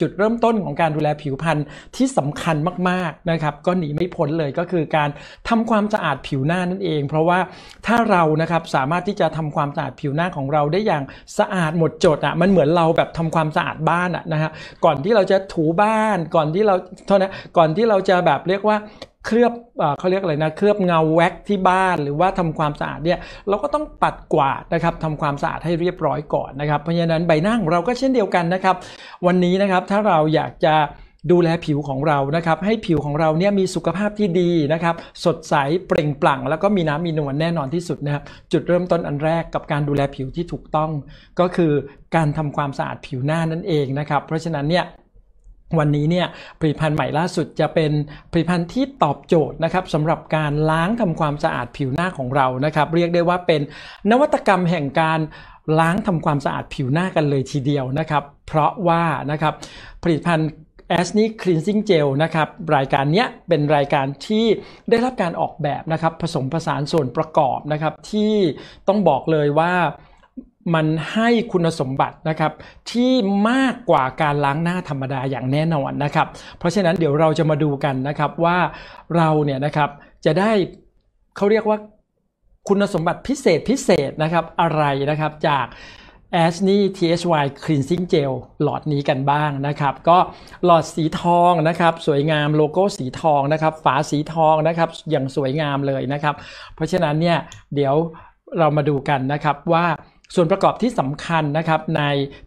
จุดเริ่มต้นของการดูแลผิวพรรณที่สำคัญมากๆนะครับก็หนีไม่พ้นเลยก็คือการทำความสะอาดผิวหน้านั่นเอง เพราะว่าถ้าเรานะครับสามารถที่จะทำความสะอาดผิวหน้าของเราได้อย่างสะอาดหมดจด อ่ะ มันเหมือนเราแบบทำความสะอาดบ้านอ่ะนะฮะก่อนที่เราจะถูบ้านก่อนที่เราเท่านั้นก่อนที่เราจะแบบเรียกว่าเคลือบเขาเรียกอะไรนะ เคลือบเงาแว็กที่บ้านหรือว่าทำความสะอาดเนี่ย เราก็ต้องปัดกวาดนะครับทำความสะอาดให้เรียบร้อยก่อนนะครับ เพราะฉะนั้นใบหน้าของเราก็เช่นเดียวกันนะครับ วันนี้นะครับ ถ้าเราอยากจะดูแลผิวของเรา นะครับ ให้ผิวของเราเนี่ยมีสุขภาพที่ดีนะครับ สดใสเปล่งปลั่ง แล้วก็มีน้ำมีนวลแน่นอนที่สุดนะครับจุดเริ่มต้นอันแรกกับการดูแลผิวที่ถูกต้อง ก็คือการทำความสะอาดผิวหน้านั่นเองนะครับ เพราะฉะนั้นเนี่ยวันนี้เนี่ยผลิตภัณฑ์ใหม่ล่าสุดจะเป็นผลิตภัณฑ์ที่ตอบโจทย์นะครับสำหรับการล้างทำความสะอาดผิวหน้าของเรานะครับเรียกได้ว่าเป็นนวัตกรรมแห่งการล้างทำความสะอาดผิวหน้ากันเลยทีเดียวนะครับเพราะว่านะครับผลิตภัณฑ์แอสนี่คลีนซิ่งเจลนะครับรายการนี้เป็นรายการที่ได้รับการออกแบบนะครับผสมผสานส่วนประกอบนะครับที่ต้องบอกเลยว่ามันให้คุณสมบัตินะครับที่มากกว่าการล้างหน้าธรรมดาอย่างแน่นอนนะครับ เพราะฉะนั้นเดี๋ยวเราจะมาดูกันนะครับว่าเราเนี่ยนะครับจะได้เขาเรียกว่าคุณสมบัติพิเศษพิเศษนะครับอะไรนะครับจาก a s n y THY Cleansing Gel หลอดนี้กันบ้างนะครับ ก็หลอดสีทองนะครับสวยงาม โลโก้สีทองนะครับ ฝาสีทองนะครับอย่างสวยงามเลยนะครับ เพราะฉะนั้นเนี่ยเดี๋ยวเรามาดูกันนะครับว่าส่วนประกอบที่สำคัญนะครับใน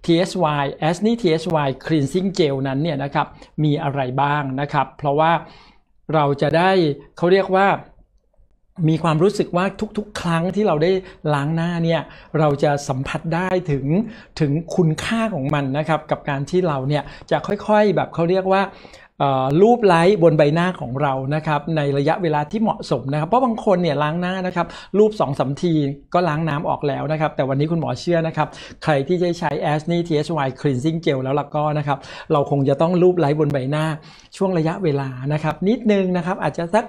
TSY a s n i TSY Cleansing Gel นั้นเนี่ยนะครับมีอะไรบ้างนะครับ เพราะว่าเราจะได้เขาเรียกว่ามีความรู้สึกว่าทุกๆครั้งที่เราได้ล้างหน้าเนี่ยเราจะสัมผัสได้ถึงถึงคุณค่าของมันนะครับกับการที่เราเนี่ยจะค่อยๆ แบบเขาเรียกว่ารูปไลท์บนใบหน้าของเรานะครับในระยะเวลาที่เหมาะสมนะครับเพราะบางคนเนี่ยล้างหน้านะครับรูป2อสมทีก็ล้างน้ำออกแล้วนะครับแต่วันนี้คุณหมอเชื่อนะครับใครที่ช้ใช้ทีเอ THY Cleansing Gel แล้วล่ะก็นะครับเราคงจะต้องรูปไลท์บนใบหน้าช่วงระยะเวลานะครับนิดนึงนะครับอาจจะสัก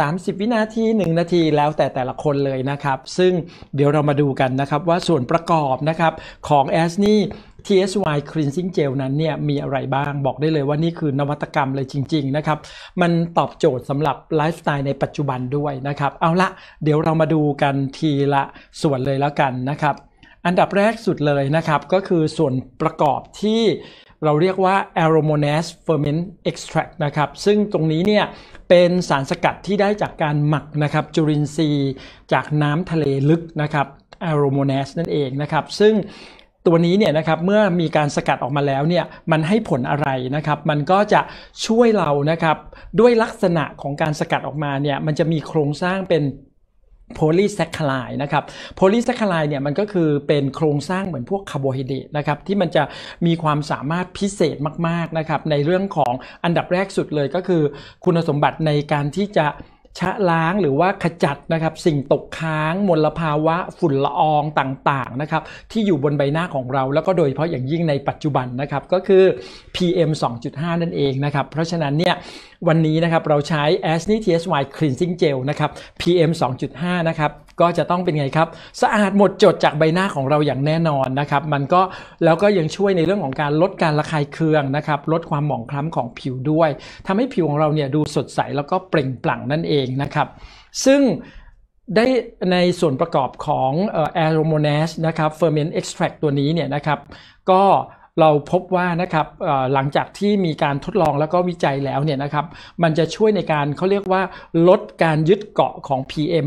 30 วินาที 1 นาทีแล้วแต่แต่ละคนเลยนะครับ ซึ่งเดี๋ยวเรามาดูกันนะครับว่าส่วนประกอบนะครับของ a s n ่ TSY Cleansing Gel นั้นเนี่ยมีอะไรบ้างบอกได้เลยว่านี่คือนวัตกรรมเลยจริงๆนะครับ มันตอบโจทย์สำหรับไลฟ์สไตล์ในปัจจุบันด้วยนะครับ เอาละเดี๋ยวเรามาดูกันทีละส่วนเลยแล้วกันนะครับอันดับแรกสุดเลยนะครับก็คือส่วนประกอบที่เราเรียกว่า aromonas ferment extract นะครับซึ่งตรงนี้เนี่ยเป็นสารสกัดที่ได้จากการหมักนะครับจุลินทรีย์จากน้ำทะเลลึกนะครับ aromonas นั่นเองนะครับซึ่งตัวนี้เนี่ยนะครับเมื่อมีการสกัดออกมาแล้วเนี่ยมันให้ผลอะไรนะครับมันก็จะช่วยเรานะครับ ด้วยลักษณะของการสกัดออกมาเนี่ยมันจะมีโครงสร้างเป็นโพลีแซคคลายนะครับโพลีแซคคลายเนี่ยมันก็คือเป็นโครงสร้างเหมือนพวกคาร์โบไฮเดรตนะครับที่มันจะมีความสามารถพิเศษมากๆนะครับในเรื่องของอันดับแรกสุดเลยก็คือ คุณสมบัติในการที่จะชะล้างหรือว่าขจัดนะครับสิ่งตกค้าง มลภาวะฝุ่นละอองต่างๆนะครับที่อยู่บนใบหน้าของเรา แล้วก็โดยเฉพาะอย่างยิ่งในปัจจุบันนะครับก็คือ PM 2.5 นั่นเองนะครับเพราะฉะนั้นเนี่ยวันนี้นะครับเราใช้ a s n i t s y Cleansing Gel นะครับ PM 2.5นะครับก็จะต้องเป็นไงครับ สะอาดหมดจดจากใบหน้าของเราอย่างแน่นอนนะครับมันก็แล้วก็ยังช่วยในเรื่องของการลดการระคายเคืองนะครับลดความหมองคล้ำของผิวด้วยทำให้ผิวของเราเนี่ยดูสดใส แล้วก็เปล่งปลั่งนั่นเององนะครับซึ่งได้ในส่วนประกอบของแอโรโมเนสนะครับเฟอร์เมนต์เอ็กซ์แทรกตัวนี้เนี่ยนะครับก็เราพบว่านะครับหลังจากที่มีการทดลองแล้วก็วิจัยแล้วเนี่ยนะครับมันจะช่วยในการเขาเรียกว่าลดการยึดเกาะของ PM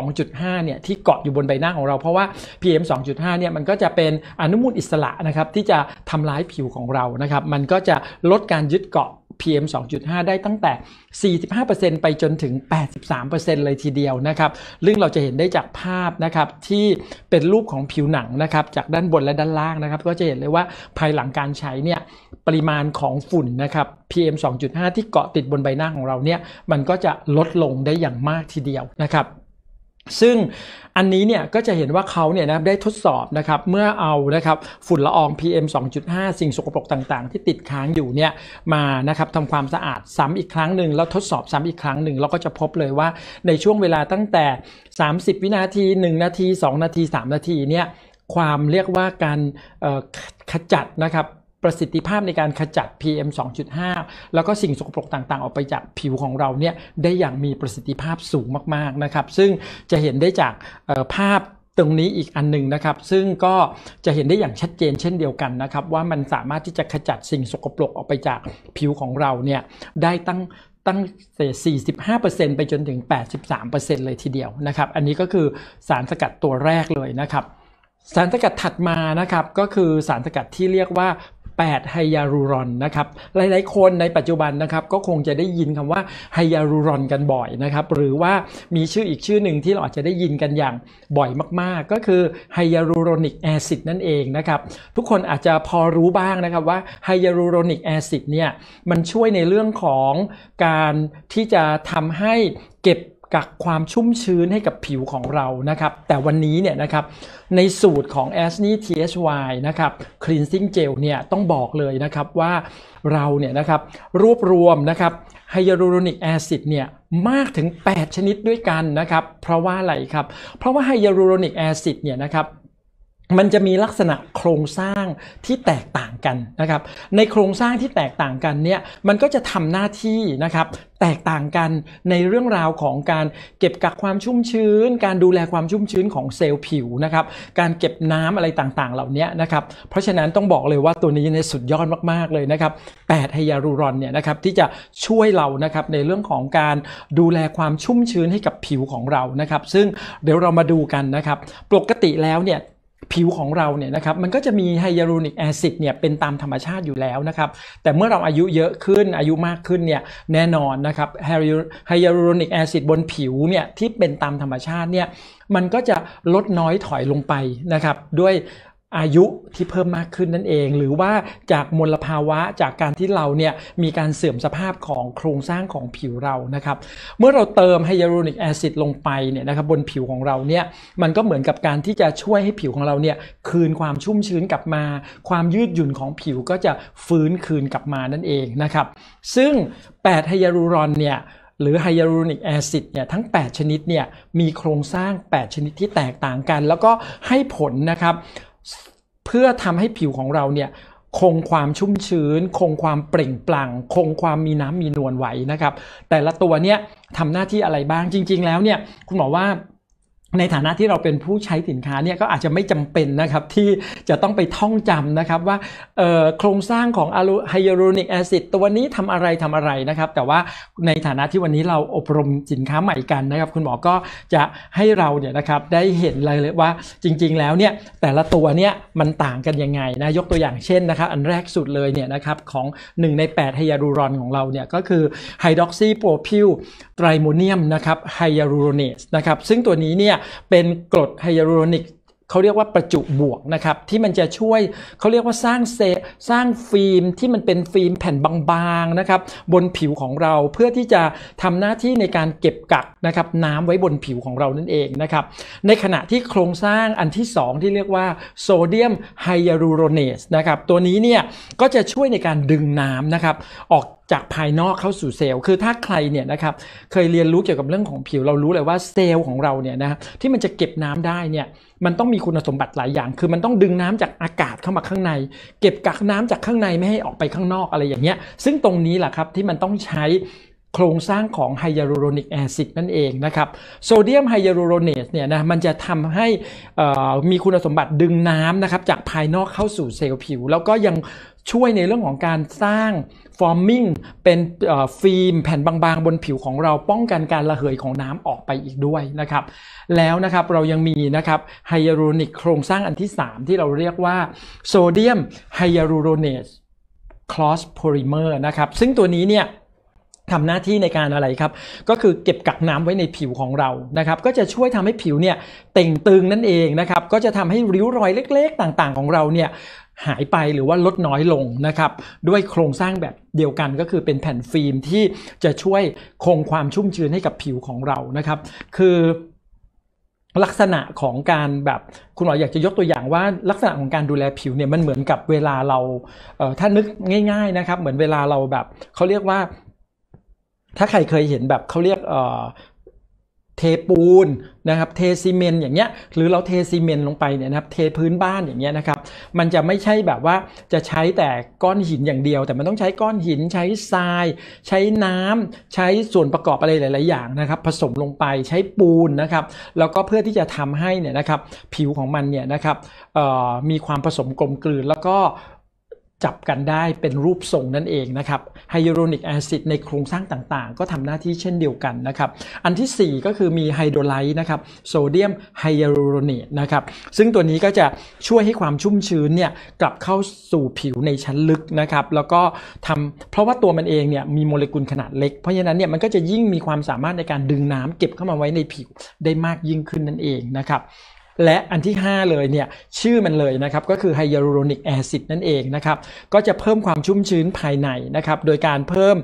2.5เนี่ยที่เกาะอยู่บนใบหน้าของเราเพราะว่า PM 2.5เนี่ยมันก็จะเป็นอนุมูลอิสระนะครับที่จะทำร้ายผิวของเรานะครับมันก็จะลดการยึดเกาะ PM 2.5 ได้ตั้งแต่ 45%ไปจนถึง 83%เลยทีเดียวนะครับ ซึ่งเราจะเห็นได้จากภาพนะครับที่เป็นรูปของผิวหนังนะครับจากด้านบนและด้านล่างนะครับ ก็จะเห็นเลยว่าภายหลังการใช้เนี่ยปริมาณของฝุ่นนะครับ PM 2.5 ที่เกาะติดบนใบหน้าของเราเนี่ยมันก็จะลดลงได้อย่างมากทีเดียวนะครับซึ่งอันนี้เนี่ยก็จะเห็นว่าเขาเนี่ยนะได้ทดสอบนะครับเมื่อเอานะครับฝุ่นละออง PM 2.5 สิ่งสกปรกต่างๆที่ติดค้างอยู่เนี่ยมานะครับทำความสะอาดซ้ำอีกครั้งหนึ่งแล้วทดสอบซ้ำอีกครั้งหนึ่งเราก็จะพบเลยว่าในช่วงเวลาตั้งแต่ 30 วินาที 1 นาที 2 นาที 3 นาทีเนี่ยความเรียกว่าการขจัดนะครับประสิทธิภาพในการขจัด PM 2.5 แล้วก็สิ่งสกปรกต่างๆออกไปจากผิวของเราเนี่ยได้อย่างมีประสิทธิภาพสูงมากๆนะครับซึ่งจะเห็นได้จากภาพตรงนี้อีกอันหนึ่งนะครับ ซึ่งก็จะเห็นได้อย่างชัดเจนเช่นเดียวกันนะครับว่ามันสามารถที่จะขจัดสิ่งสกปรกออกไปจากผิวของเราเนี่ยได้ตั้งตั้ง่45%ไปจนถึง 83%เลยทีเดียวนะครับอันนี้ก็คือสารสกัดตัวแรกเลยนะครับสารสกัดถัดมานะครับก็คือสารสกัดที่เรียกว่า8ไฮยาลูรอนนะครับ หลายๆ คนในปัจจุบันนะครับ ก็คงจะได้ยินคำว่าไฮยาลูรอนกันบ่อยนะครับ หรือว่ามีชื่ออีกชื่อหนึ่งที่เราอาจจะได้ยินกันอย่างบ่อยมากๆ ก็คือไฮยาลูรอนิกแอซิดนั่นเองนะครับ ทุกคนอาจจะพอรู้บ้างนะครับว่าไฮยาลูรอนิกแอซิดเนี่ยมันช่วยในเรื่องของการที่จะทำให้เก็บกักความชุ่มชื้นให้กับผิวของเรานะครับ แต่วันนี้เนี่ยนะครับในสูตรของ a s n e THY นะครับ Cleansing Gel เนี่ยต้องบอกเลยนะครับว่าเราเนี่ยนะครับรวบรวมนะครับไฮยาลูรอนิกแอซิดเนี่ยมากถึง 8 ชนิดด้วยกันนะครับ เพราะว่าอะไรครับ เพราะว่าไฮยาลูรอนิกแอซิดเนี่ยนะครับมันจะมีลักษณะโครงสร้างที่แตกต่างกันนะครับ ในโครงสร้างที่แตกต่างกันเนี่ย มันก็จะทำหน้าที่นะครับแตกต่างกันในเรื่องราวของการเก็บกักความชุ่มชื้น การดูแลความชุ่มชื้นของเซลล์ผิวนะครับ การเก็บน้ำอะไรต่างๆ เหล่านี้นะครับ เพราะฉะนั้นต้องบอกเลยว่าตัวนี้ในสุดยอดมากๆเลยนะครับ8ไฮยาลูรอนเนี่ยนะครับที่จะช่วยเรานะครับในเรื่องของการดูแลความชุ่มชื้นให้กับผิวของเรา นะครับ ซึ่งเดี๋ยวเรามาดูกันนะครับ ปกติแล้วเนี่ยผิวของเราเนี่ยนะครับมันก็จะมีไฮยาลูริกแอซิดเนี่ยเป็นตามธรรมชาติอยู่แล้วนะครับแต่เมื่อเราอายุเยอะขึ้นอายุมากขึ้นเนี่ยแน่นอนนะครับไฮยาลูริกแอซิดบนผิวเนี่ยที่เป็นตามธรรมชาติเนี่ยมันก็จะลดน้อยถอยลงไปนะครับด้วยอายุที่เพิ่มมากขึ้นนั่นเอง หรือว่าจากมลภาวะจากการที่เราเนี่ยมีการเสื่อมสภาพของโครงสร้างของผิวเรานะครับเมื่อเราเติมไฮยาลูริกแอซิดลงไปเนี่ยนะครับบนผิวของเราเนี่ยมันก็เหมือนกับการที่จะช่วยให้ผิวของเราเนี่ยคืนความชุ่มชื้นกลับมา ความยืดหยุ่นของผิวก็จะฟื้นคืนกลับมานั่นเองนะครับซึ่ง8ไฮยาลูรอนเนี่ยหรือไฮยาลูรอนิกแอซิดเนี่ยทั้ง 8 ชนิดเนี่ยมีโครงสร้าง 8 ชนิดที่แตกต่างกันแล้วก็ให้ผลนะครับเพื่อทำให้ผิวของเราเนี่ยคงความชุ่มชื้น คงความเปล่งปลั่ง คงความมีน้ำมีนวลไว้นะครับ แต่ละตัวเนี่ยทำหน้าที่อะไรบ้างจริงๆ แล้วเนี่ยคุณหมอว่าในฐานะที่เราเป็นผู้ใช้สินค้าเนี่ยก็อาจจะไม่จำเป็นนะครับที่จะต้องไปท่องจำนะครับว่าโครงสร้างของอะลูไฮยาลูนิกแอซิดตัวนี้ทำอะไรทำอะไรนะครับ แต่ว่าในฐานะที่วันนี้เราอบรมสินค้าใหม่กันนะครับคุณหมอก็จะให้เราเนี่ยนะครับได้เห็นเลยว่าจริงๆแล้วเนี่ยแต่ละตัวเนี่ยมันต่างกันยังไงนะยกตัวอย่างเช่นนะครับ อันแรกสุดเลยเนี่ยนะครับของ 1 ใน8ไฮยาลูรอนของเราเนี่ยก็คือไฮดรอกซีโปรพิลไตรโมเนียมนะครับไฮยาลูโรเนสนะครับซึ่งตัวนี้เนี่ยเป็นกรดไฮยาลูรอนิกเขาเรียกว่าประจุบวกนะครับ ที่มันจะช่วยเขาเรียกว่าสร้างเซสร้างฟิล์มที่มันเป็นฟิล์มแผ่นบางๆนะครับ บนผิวของเราเพื่อที่จะทำหน้าที่ในการเก็บกักนะครับน้ำไว้บนผิวของเรานั่นเองนะครับในขณะที่โครงสร้างอันที่2ที่เรียกว่าโซเดียมไฮยาลูโรเนสนะครับตัวนี้เนี่ยก็จะช่วยในการดึงน้ำนะครับ ออกจากภายนอกเข้าสู่เซลล์คือถ้าใครเนี่ยนะครับเคยเรียนรู้เกี่ยวกับเรื่องของผิว เรารู้เลยว่าเซลล์ของเราเนี่ยนะที่มันจะเก็บน้ำได้เนี่ยมันต้องมีคุณสมบัติหลายอย่าง คือมันต้องดึงน้ำจากอากาศเข้ามาข้างใน เก็บกักน้ำจากข้างในไม่ให้ออกไปข้างนอกอะไรอย่างเงี้ย ซึ่งตรงนี้แหละครับที่มันต้องใช้โครงสร้างของไฮยาลูโรนิกแอซิดนั่นเองนะครับโซเดียมไฮยาลูโรเนสเนี่ยนะมันจะทำให้มีคุณสมบัติดึงน้ำนะครับจากภายนอกเข้าสู่เซลล์ผิว แล้วก็ยังช่วยในเรื่องของการสร้างฟอร์มิ n งเป็นฟิล์มแผ่นบางๆบนผิวของเราป้องกันการระเหยของน้ำออกไปอีกด้วยนะครับ แล้วนะครับเรายังมีนะครับไฮยาลูรนิกโครงสร้างอันที่ 3 ที่เราเรียกว่าโซเดียมไฮยาลูโรเนสคลอสโพลิเมอร์นะครับ ซึ่งตัวนี้เนี่ยทำหน้าที่ในการอะไรครับ ก็คือเก็บกักน้ำไว้ในผิวของเรานะครับ ก็จะช่วยทำให้ผิวเนี่ยเต่งตึงนั่นเองนะครับก็จะทำให้ริ้วรอยเล็กๆต่าง ๆ ของเราเนี่ยหายไปหรือว่าลดน้อยลงนะครับ ด้วยโครงสร้างแบบเดียวกันก็คือเป็นแผ่นฟิล์มที่จะช่วยคงความชุ่มชื้นให้กับผิวของเรานะครับ คือลักษณะของการแบบ คุณหมออยากจะยกตัวอย่างว่า ลักษณะของการดูแลผิวเนี่ยมันเหมือนกับเวลาเราถ้านึกง่ายๆนะครับเหมือนเวลาเราแบบเขาเรียกว่า ถ้าใครเคยเห็นแบบเขาเรียกเทปูนนะครับเทซีเมนต์อย่างเงี้ยหรือเราเทซีเมนต์ลงไปเนี่ยนะครับเทพื้นบ้านอย่างเงี้ยนะครับมันจะไม่ใช่แบบว่าจะใช้แต่ก้อนหินอย่างเดียว แต่มันต้องใช้ก้อนหินใช้ทรายใช้น้ำใช้ส่วนประกอบอะไรหลาย ๆ อย่างนะครับผสมลงไปใช้ปูนนะครับแล้วก็เพื่อที่จะทำให้เนี่ยนะครับผิวของมันเนี่ยนะครับมีความผสมกลมกลืนแล้วก็จับกันได้เป็นรูปทรงนั่นเองนะครับไฮยารอนิกแอซิดในโครงสร้างต่างๆ ก็ทำหน้าที่เช่นเดียวกันนะครับ อันที่ 4 ก็คือมีไฮโดรไลท์นะครับโซเดียมไฮยารอนิกนะครับซึ่งตัวนี้ก็จะช่วยให้ความชุ่มชื้นเนี่ยกลับเข้าสู่ผิวในชั้นลึกนะครับแล้วก็ทำเพราะว่าตัวมันเองเนี่ยมีโมเลกุลขนาดเล็ก เพราะฉะนั้นเนี่ยมันก็จะยิ่งมีความสามารถในการดึงน้ำเก็บเข้ามาไว้ในผิวได้มากยิ่งขึ้นนั่นเองนะครับและอันที่5เลยเนี่ยชื่อมันเลยนะครับก็คือไฮยาลูโรนิกแอซิดนั่นเองนะครับก็จะเพิ่มความชุ่มชื้นภายในนะครับโดยการเพิ่ม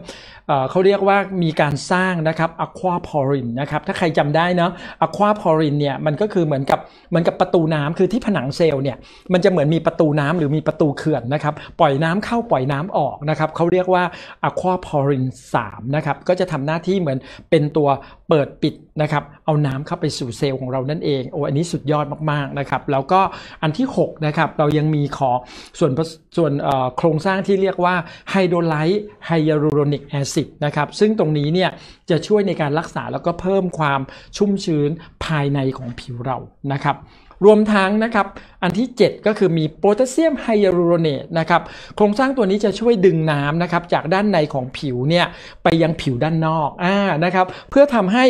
เขาเรียกว่ามีการสร้างนะครับอะควาพอรินนะครับถ้าใครจำได้นะอะควาพอรินเนี่ยมันก็คือเหมือนกับเหมือนกับประตูน้ำคือที่ผนังเซลล์เนี่ยมันจะเหมือนมีประตูน้ำหรือมีประตูเขื่อนนะครับปล่อยน้ำเข้าปล่อยน้ำออกนะครับเขาเรียกว่าอะควาพอรินสามนะครับก็จะทำหน้าที่เหมือนเป็นตัวเปิดปิดนะครับเอาน้ำเข้าไปสู่เซลล์ของเรานั่นเองโอ้อันนี้สุดยอดมากๆนะครับแล้วก็อันที่6นะครับเรายังมีขอส่วนส่วนโครงสร้างที่เรียกว่าไฮโดรไลท์ไฮยาลูโรนิกแอซิ60นะครับซึ่งตรงนี้เนี่ยจะช่วยในการรักษาแล้วก็เพิ่มความชุ่มชื้นภายในของผิวเรานะครับ รวมทั้งนะครับอันที่ 7 ก็คือมีโพแทสเซียมไฮยาลูโรเนตนะครับโครงสร้างตัวนี้จะช่วยดึงน้ำนะครับจากด้านในของผิวเนี่ยไปยังผิวด้านนอกอ่านะครับ เพื่อทำให้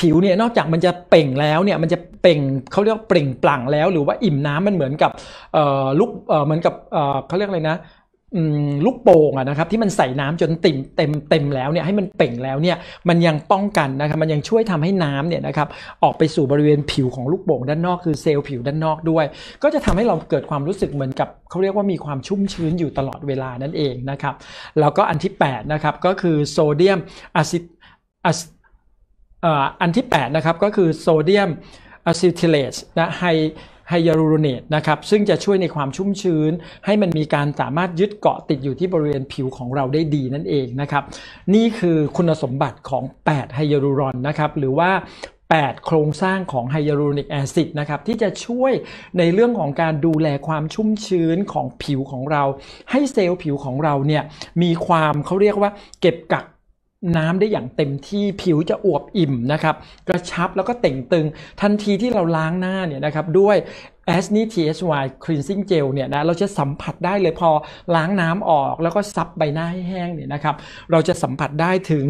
ผิวเนี่ยนอกจากมันจะเป่งแล้วเนี่ยมันจะเป่งเขาเรียกเปล่งปลั่งแล้ว หรือว่าอิ่มน้ำมันเหมือนกับลูกเหมือนกับเขาเรียกอะไรนะลูกโป่งนะครับที่มันใส่น้ำจนเต็มเต็มเต็มแล้วเนี่ยให้มันเป่งแล้วเนี่ยมันยังป้องกันนะครับมันยังช่วยทำให้น้ำเนี่ยนะครับออกไปสู่บริเวณผิวของลูกโป่งด้านนอก คือเซลล์ผิวด้านนอกด้วย ก็จะทำให้เราเกิดความรู้สึกเหมือนกับ เขาเรียกว่ามีความชุ่มชื้นอยู่ตลอดเวลานั่นเองนะครับแล้วก็อันที่8นะครับก็คือโซเดียมอะซิอันที่8นะครับก็คือโซเดียมอะซิทิเลตนะไฮไฮยาลูโรเนตนะครับซึ่งจะช่วยในความชุ่มชื้น ให้มันมีการสามารถยึดเกาะติดอยู่ที่บริเวณผิวของเราได้ดีนั่นเองนะครับนี่คือคุณสมบัติของ8ไฮยาลูรอนนะครับหรือว่า 8 โครงสร้างของไฮยาลูรอนิกแอซิดนะครับที่จะช่วยในเรื่องของการดูแลความชุ่มชื้นของผิวของเรา ให้เซลล์ผิวของเราเนี่ยมีความเขาเรียกว่า เก็บกักน้ำได้อย่างเต็มที่ผิวจะอวบอิ่มนะครับกระชับแล้วก็เต่งตึงทันทีที่เราล้างหน้าเนี่ยนะครับด้วย a s n i THY Cleansing Gel เนี่ยนะเราจะสัมผัสได้เลยพอล้างน้ำออกแล้วก็ซับใบหน้าให้แห้งเนี่ยนะครับเราจะสัมผัสได้ถึง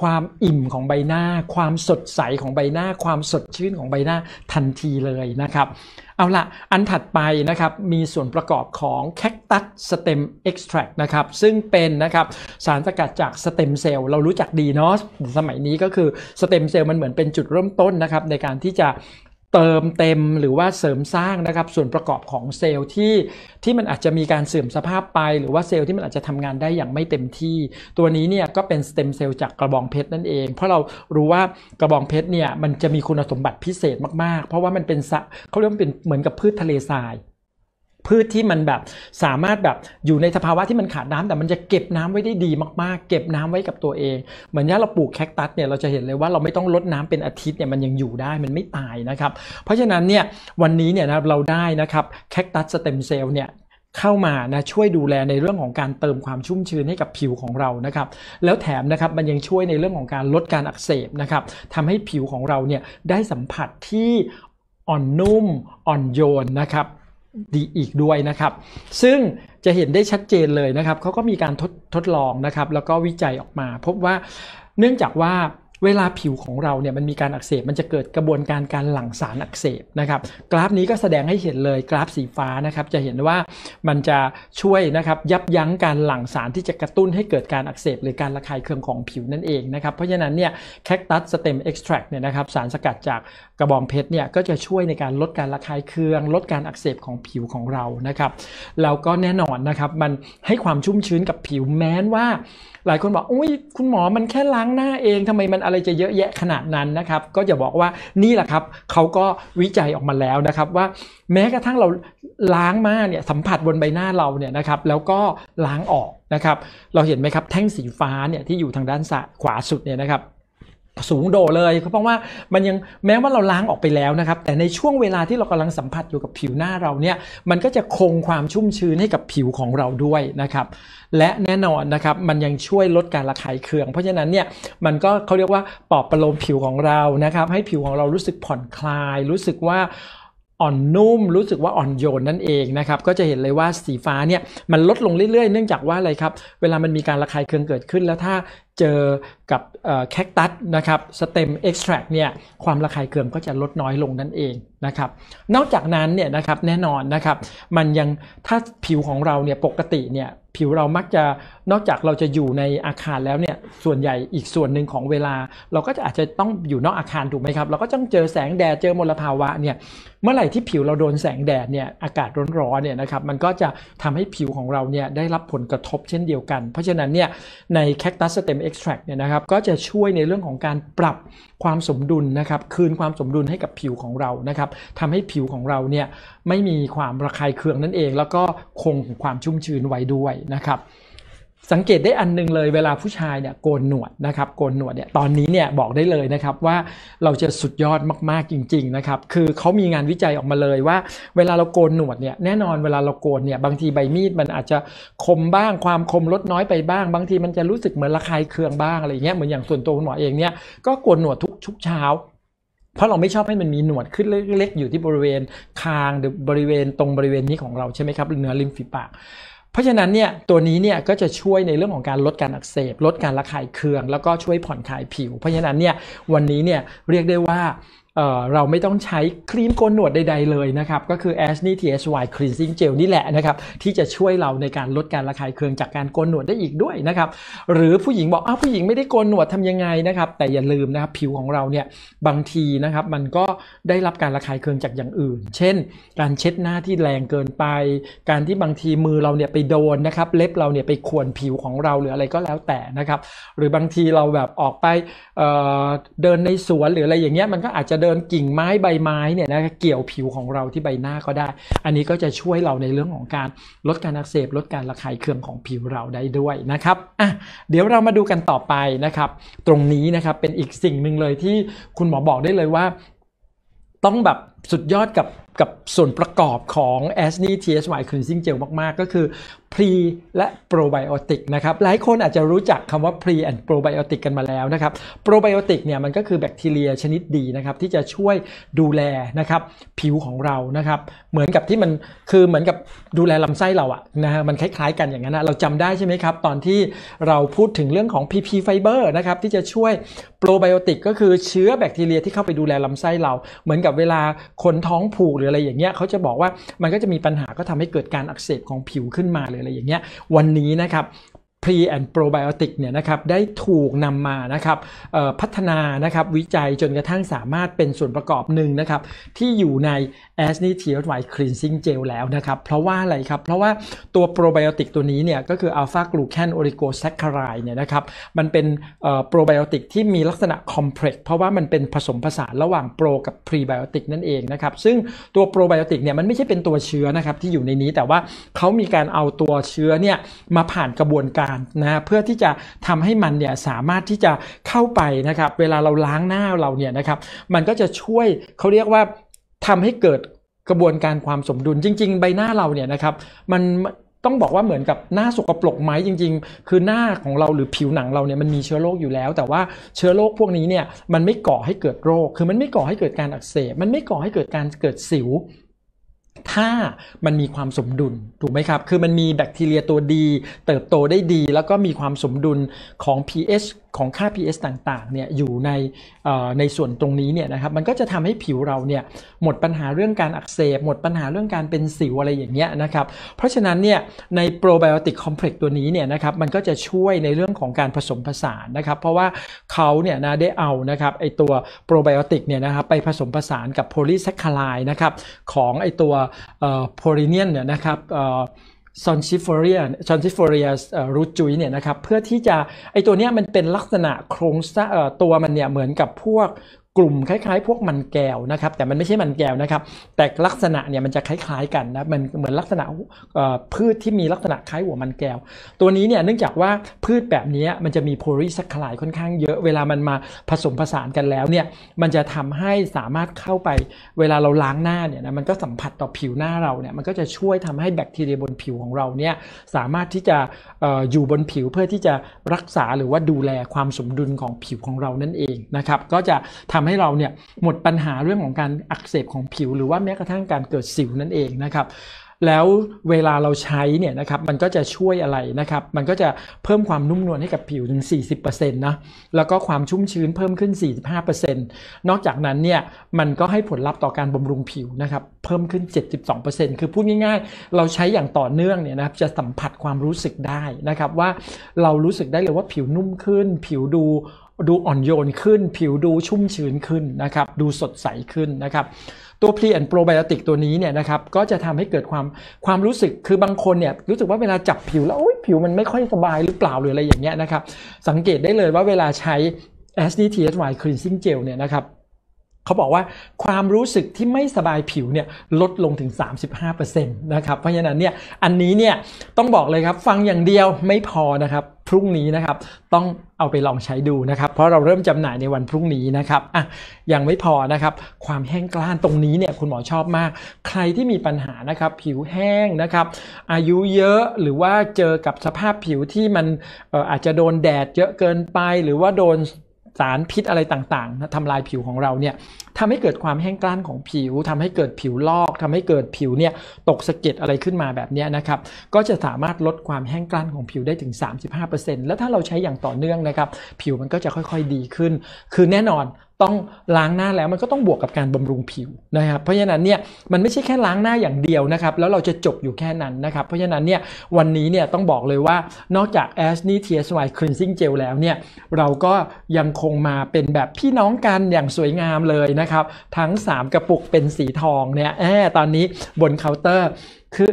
ความอิ่มของใบหน้า ความสดใสของใบหน้า ความสดชื่นของใบหน้าทันทีเลยนะครับเอาละอันถัดไปนะครับมีส่วนประกอบของแคคตัสสเต็มเอ็กซ์แทรนะครับซึ่งเป็นนะครับสารสกัดจากสเต็มเซลล์เรารู้จักดีเนาะสมัยนี้ก็คือสเต็มเซลล์มันเหมือนเป็นจุดเริ่มต้นนะครับในการที่จะเติมเต็มหรือว่าเสริมสร้างนะครับส่วนประกอบของเซลล์ที่ที่มันอาจจะมีการเสื่อมสภาพไปหรือว่าเซลล์ที่มันอาจจะทำงานได้อย่างไม่เต็มที่ ตัวนี้เนี่ยก็เป็นสเต็มเซลล์จากกระบองเพชรนั่นเอง เพราะเรารู้ว่ากระบองเพชรเนี่ย มันจะมีคุณสมบัติพิเศษมากๆ เพราะว่ามันเป็นสะเขาเรียกว่าเป็นเหมือนกับพืชทะเลทรายพืชที่มันแบบสามารถแบบอยู่ในสภาวะที่มันขาดน้ำแต่มันจะเก็บน้ำไว้ได้ดีมากๆ เก็บน้ำไว้กับตัวเอง เหมือนย่าเราปลูกแคคตัสเนี่ยเราจะเห็นเลยว่าเราไม่ต้องลดน้ำเป็นอาทิตย์เนี่ยมันยังอยู่ได้มันไม่ตายนะครับ เพราะฉะนั้นเนี่ยวันนี้เนี่ยนะเราได้นะครับแคคตัสสเต็มเซลล์เนี่ยเข้ามานะช่วยดูแลในเรื่องของการเติมความชุ่มชื้นให้กับผิวของเรานะครับแล้วแถมนะครับมันยังช่วยในเรื่องของการลดการอักเสบนะครับทำให้ผิวของเราเนี่ยได้สัมผัสที่อ่อนนุ่มอ่อนโยนนะครับดีอีกด้วยนะครับ ซึ่งจะเห็นได้ชัดเจนเลยนะครับ เขาก็มีการทดทดลองนะครับ แล้วก็วิจัยออกมา พบว่า เนื่องจากว่าเวลาผิวของเราเนี่ยมันมีการอักเสบมันจะเกิดกระบวนการการหลั่งสารอักเสบนะครับกราฟนี้ก็แสดงให้เห็นเลยกราฟสีฟ้านะครับจะเห็นว่ามันจะช่วยนะครับยับยั้งการหลั่งสารที่จะกระตุ้นให้เกิดการอักเสบ หรือการระคายเคืองของผิวนั่นเองนะครับเพราะฉะนั้นเนี่ยแคคตัสสเต็มเอ็กซ์แทรกเนี่ยนะครับสารสกัดจากกระบองเพชรเนี่ยก็จะช่วยในการลดการระคายเคืองลดการอักเสบของผิวของเรานะครับแล้วก็แน่นอนนะครับมันให้ความชุ่มชื้นกับผิวแม้นว่า หลายคนบอกอุ้ยคุณหมอมันแค่ล้างหน้าเองทำไมมันอะไรจะเยอะแยะขนาดนั้นนะครับ ก็จะบอกว่านี่แหละครับเขาก็วิจัยออกมาแล้วนะครับ ว่าแม้กระทั่งเราล้างมาเนี่ยสัมผัสบนใบหน้าเราเนี่ยนะครับแล้วก็ล้างออกนะครับเราเห็นไหมครับแท่งสีฟ้าเนี่ยที่อยู่ทางด้านขวาสุดเนี่ยนะครับสูงโดเลยเพราะว่ามันยังแม้ว่าเราล้างออกไปแล้วนะครับ แต่ในช่วงเวลาที่เรากำลังสัมผัสอยู่กับผิวหน้าเราเนี่ยมันก็จะคงความชุ่มชื้นให้กับผิวของเราด้วยนะครับและแน่นอนนะครับมันยังช่วยลดการระคายเคือง เพราะฉะนั้นเนี่ยมันก็เขาเรียกว่าปลอบประโลมผิวของเรานะครับให้ผิวของเรารู้สึกผ่อนคลายรู้สึกว่าอ่อนนุ่มรู้สึกว่า อ่อนโยนนั่นเองนะครับก็จะเห็นเลยว่าสีฟ้าเนี่ยมันลดลงเรื่อยๆเนื่องจากว่าอะไรครับ เวลามันมีการระคายเคืองเกิดขึ้น แล้วถ้าเจอกับแคคตัสนะครับสเต็มเอ็กซ์แทรเนี่ยความระคายเคืองก็จะลดน้อยลงนั่นเองนะครับนอกจากนั้นเนี่ยนะครับ แน่นอนนะครับมันยังถ้าผิวของเราเนี่ยปกติเนี่ยผิวเรามักจะนอกจากเราจะอยู่ในอาคารแล้วเนี่ยส่วนใหญ่อีกส่วนหนึ่งของเวลาเราก็จะอาจจะต้องอยู่นอกอาคารถูกไหมครับ เราก็ต้องเจอแสงแดดเจอมลภาวะเนี่ยเมื่อไหร่ที่ผิวเราโดนแสงแดดเนี่ยอากาศร้อนๆเนี่ยนะครับ มันก็จะทำให้ผิวของเราเนี่ยได้รับผลกระทบเช่นเดียวกัน เพราะฉะนั้นเนี่ยในแคคตัสสเตมเอ็กซ์ r a c กเนี่ยนะครับก็จะช่วยในเรื่องของการปรับความสมดุลนะครับ คืนความสมดุลให้กับผิวของเรานะครับทำให้ผิวของเราเนี่ยไม่มีความระคายเคืองนั่นเอง แล้วก็คงความชุ่มชื้นไว้ด้วยนะครับสังเกตได้อันนึงเลย เวลาผู้ชายเนี่ยโกนหนวดนะครับโกนหนวดเนี่ยตอนนี้เนี่ยบอกได้เลยนะครับว่าเราจะสุดยอดมากๆจริงๆนะครับคือเขามีงานวิจัยออกมาเลยว่า เวลาเราโกนหนวดเนี่ยแน่นอนเวลาเราโกนเนี่ยบางทีใบมีดมันอาจจะคมบ้างความคมลดน้อยไปบ้างบางทีมันจะรู้สึกเหมือนระคายเคืองบ้างอะไรเงี้ยเหมือนอย่างส่วนตัวคุณหมอเองเนี่ยก็โกนหนวดทุกทุกเช้า เพราะเราไม่ชอบให้มันมีหนวดขึ้นเล็กๆอยู่ที่บริเวณคางหรือบริเวณตรงบริเวณนี้ของเราใช่ไหมครับเหนือริมฝีปากเพราะฉะนั้นเนี่ยตัวนี้เนี่ยก็จะช่วยในเรื่องของการลดการอักเสบ ลดการระคายเคืองแล้วก็ช่วยผ่อนคลายผิว เพราะฉะนั้นเนี่ยวันนี้เนี่ยเรียกได้ว่าเเราไม่ต้องใช้ครีมโกนหนวดใดๆเลยนะครับ ก็คือ Ashley THY Cleansing Gel นี่แหละนะครับ ที่จะช่วยเราในการลดการระคายเคืองจากการโกนหนวดได้อีกด้วยนะครับ หรือผู้หญิงบอกอ้าวผู้หญิงไม่ได้โกนหนวดทำยังไงนะครับ แต่อย่าลืมนะครับ ผิวของเราเนี่ย บางทีนะครับมันก็ได้รับการระคายเคืองจากอย่างอื่น เช่น การเช็ดหน้าที่แรงเกินไป การที่บางทีมือเราเนี่ยไปโดนนะครับเล็บเราเนี่ยไปข่วนผิวของเราหรืออะไรก็แล้วแต่นะครับหรือบางทีเราแบบออกไปเเดินในสวนหรืออะไรอย่างเงี้ยมันก็อาจจะเดินกิ่งไม้ใบไม้เนี่ยนะเกี่ยวผิวของเราที่ใบหน้าก็ได้ อันนี้ก็จะช่วยเราในเรื่องของการลดการอักเสบลดการระคายเคืองของผิวเราได้ด้วยนะครับ อ่ะ เดี๋ยวเรามาดูกันต่อไปนะครับ ตรงนี้นะครับเป็นอีกสิ่งหนึ่งเลยที่คุณหมอบอกได้เลยว่าต้องแบบสุดยอดกับกับส่วนประกอบของ a s n e THY Cleansing Gel มากๆ ก็คือ Pre และ Probiotic นะครับ หลายคนอาจจะรู้จักคำว่า Pre and Probiotic กันมาแล้วนะครับ Probiotic เนี่ยมันก็คือแบคทีเรียชนิดดีนะครับ ที่จะช่วยดูแลนะครับ ผิวของเรานะครับ เหมือนกับที่มันคือเหมือนกับดูแลลำไส้เราอะนะฮะมันคล้ายๆกันอย่างนั้นนะเราจำได้ใช่ไหมครับตอนที่เราพูดถึงเรื่องของ PP Fiber นะครับที่จะช่วย Probiotic ก็คือเชื้อแบคทีเรียที่เข้าไปดูแลลำไส้เรา เหมือนกับเวลาคนท้องผูกหรืออะไรอย่างเงี้ยเขาจะบอกว่ามันก็จะมีปัญหาก็ทำให้เกิดการอักเสบของผิวขึ้นมาหรืออะไรอย่างเงี้ย วันนี้นะครับพรีแอนด์โปรไบโอติกเนี่ยนะครับได้ถูกนำมานะครับพัฒนานะครับวิจัยจนกระทั่งสามารถเป็นส่วนประกอบหนึ่งนะครับที่อยู่ใน a s n i t i o y cleansing gel แล้วนะครับเพราะว่าอะไรครับ เพราะว่าตัวโปรไบโอติกตัวนี้เนี่ยก็คืออัลฟากลูแคนโอริโกแซคคารายเนี่ยนะครับมันเป็นโปรไบโอติกที่มีลักษณะคอมเพล็กซ์เพราะว่ามันเป็นผสมผสานระหว่างโปรกับพรีไบโอติกนั่นเองนะครับซึ่งตัวโปรไบโอติกเนี่ยมันไม่ใช่เป็นตัวเชื้อนะครับที่อยู่ในนี้แต่ว่าเขามีการเอาตัวเชื้อเนี่ยมาผ่านกระบวนการกนะเพื่อที่จะทำให้มันเนี่ยสามารถที่จะเข้าไปนะครับเวลาเราล้างหน้าเราเนี่ยนะครับมันก็จะช่วยเขาเรียกว่า ทำให้เกิดกระบวนการความสมดุลจริง ๆ ใบหน้าเราเนี่ยนะครับมันต้องบอกว่าเหมือนกับหน้าสกปรกไหมจริง ๆ คือหน้าของเราหรือผิวหนังเราเนี่ยมันมีเชื้อโรคอยู่แล้ว แต่ว่าเชื้อโรคพวกนี้เนี่ยมันไม่ก่อให้เกิดโรค คือมันไม่ก่อให้เกิดการอักเสบมันไม่ก่อให้เกิดการเกิดสิวถ้ามันมีความสมดุลถูกไหมครับ คือมันมีแบคทีเรียตัวดี เติบโตได้ดี แล้วก็มีความสมดุลของ pH ของค่า pH ต่างๆเนี่ยอยู่ในในส่วนตรงนี้เนี่ยนะครับมันก็จะทำให้ผิวเราเนี่ยหมดปัญหาเรื่องการอักเสบหมดปัญหาเรื่องการเป็นสิวอะไรอย่างเงี้ยนะครับเพราะฉะนั้นเนี่ยในโปรไบโอติกคอมเพล็กซ์ตัวนี้เนี่ยนะครับมันก็จะช่วยในเรื่องของการผสมผสานนะครับเพราะว่าเขาเนี่ยนะได้เอานะครับไอตัวโปรไบโอติกเนี่ยนะครับไปผสมผสานกับโพลีแซคคาไลนะครับของไอตัวโพลิเนียนเนี่ยนะครับซอนชิฟอรียซอนชิฟอรียรูจุยเนี่ยนะครับ เพื่อที่จะไอตัวเนี้ยมันเป็นลักษณะโครงสร้างตัวมันเนี่ยเหมือนกับพวกกลุ่มคล้ายๆ พวกมันแก้วนะครับแต่มันไม่ใช่มันแก้วนะครับ แต่ลักษณะเนี่ยมันจะคล้าย ๆกันนะมันเหมือนลักษณะพืชที่มีลักษณะคล้ายหัวมันแก้วตัวนี้เนี่ยเนื่องจากว่าพืชแบบนี้มันจะมีโพลีสักคลายค่อนข้างเยอะเวลามันมาผสมผสานกันแล้วเนี่ยมันจะทำให้สามารถเข้าไปเวลาเราล้างหน้าเนี่ยนะมันก็สัมผัสต่อผิวหน้าเราเนี่ยมันก็จะช่วยทำให้แบคทีเรียบนผิวของเราเนี่ยสามารถที่จะอยู่บนผิวเพื่อที่จะรักษาหรือว่าดูแลความสมดุลของผิวของเรานั่นเองนะครับก็จะทำำให้เราเนี่ยหมดปัญหาเรื่องของการอักเสบของผิว หรือว่าแม้กระทั่งการเกิดสิวนั่นเองนะครับแล้วเวลาเราใช้เนี่ยนะครับมันก็จะช่วยอะไรนะครับมันก็จะเพิ่มความนุ่มนวลให้กับผิวถึง 40%นะแล้วก็ความชุ่มชื้นเพิ่มขึ้น 45%นอกจากนั้นเนี่ยมันก็ให้ผลลัพธ์ต่อการบำรุงผิวนะครับเพิ่มขึ้น 72%คือพูดง่ายๆ เราใช้อย่างต่อเนื่องเนี่ยนะครับจะสัมผัสความรู้สึกได้นะครับว่าเรารู้สึกได้เลยว่าผิวนุ่มขึ้นผิวดูดูอ่อนโยนขึ้นผิวดูชุ่มชื้นขึ้นนะครับดูสดใสขึ้นนะครับตัวพรีแอนโปรไบโอติกตัวนี้เนี่ยนะครับก็จะทำให้เกิดความความรู้สึกคือบางคนเนี่ยรู้สึกว่าเวลาจับผิวแล้วผิวมันไม่ค่อยสบายหรือเปล่าหรืออะไรอย่างเงี้ยนะครับสังเกตได้เลยว่าเวลาใช้ SDTSY Cleansing Gel เนี่ยนะครับเขาบอกว่าความรู้สึกที่ไม่สบายผิวเนี่ยลดลงถึง 35%นะครับเพราะฉะนั้นเนี่ยอันนี้เนี่ยต้องบอกเลยครับฟังอย่างเดียวไม่พอนะครับพรุ่งนี้นะครับต้องเอาไปลองใช้ดูนะครับ เพราะเราเริ่มจำหน่ายในวันพรุ่งนี้นะครับอ่ะยังไม่พอนะครับ ความแห้งกล้านตรงนี้เนี่ย คุณหมอชอบมาก ใครที่มีปัญหานะครับ ผิวแห้งนะครับ อายุเยอะ หรือว่าเจอกับสภาพผิวที่มันอาจจะโดนแดดเยอะเกินไป หรือว่าโดนสารพิษอะไรต่างๆทำลายผิวของเราเนี่ยทำให้เกิดความแห้งกร้านของผิว ทำให้เกิดผิวลอก ทำให้เกิดผิวเนี่ยตกสะเก็ดอะไรขึ้นมาแบบนี้นะครับ ก็จะสามารถลดความแห้งกร้านของผิวได้ถึง 35%แล้วถ้าเราใช้อย่างต่อเนื่องนะครับ ผิวมันก็จะค่อยๆดีขึ้น คือแน่นอนต้องล้างหน้าแล้วมันก็ต้องบวกกับการบำรุงผิวนะครับเพราะฉะนั้นเนี่ยมันไม่ใช่แค่ล้างหน้าอย่างเดียวนะครับแล้วเราจะจบอยู่แค่นั้นนะครับเพราะฉะนั้นเนี่ยวันนี้เนี่ยต้องบอกเลยว่า นอกจาก a s n i t s y Cleansing Gel แล้วเนี่ยเราก็ยังคงมาเป็นแบบพี่น้องกันอย่างสวยงามเลยนะครับ ทั้ง 3 กระปุกเป็นสีทองเนี่ยแอตอนนี้บนเคาน์เตอร์คือ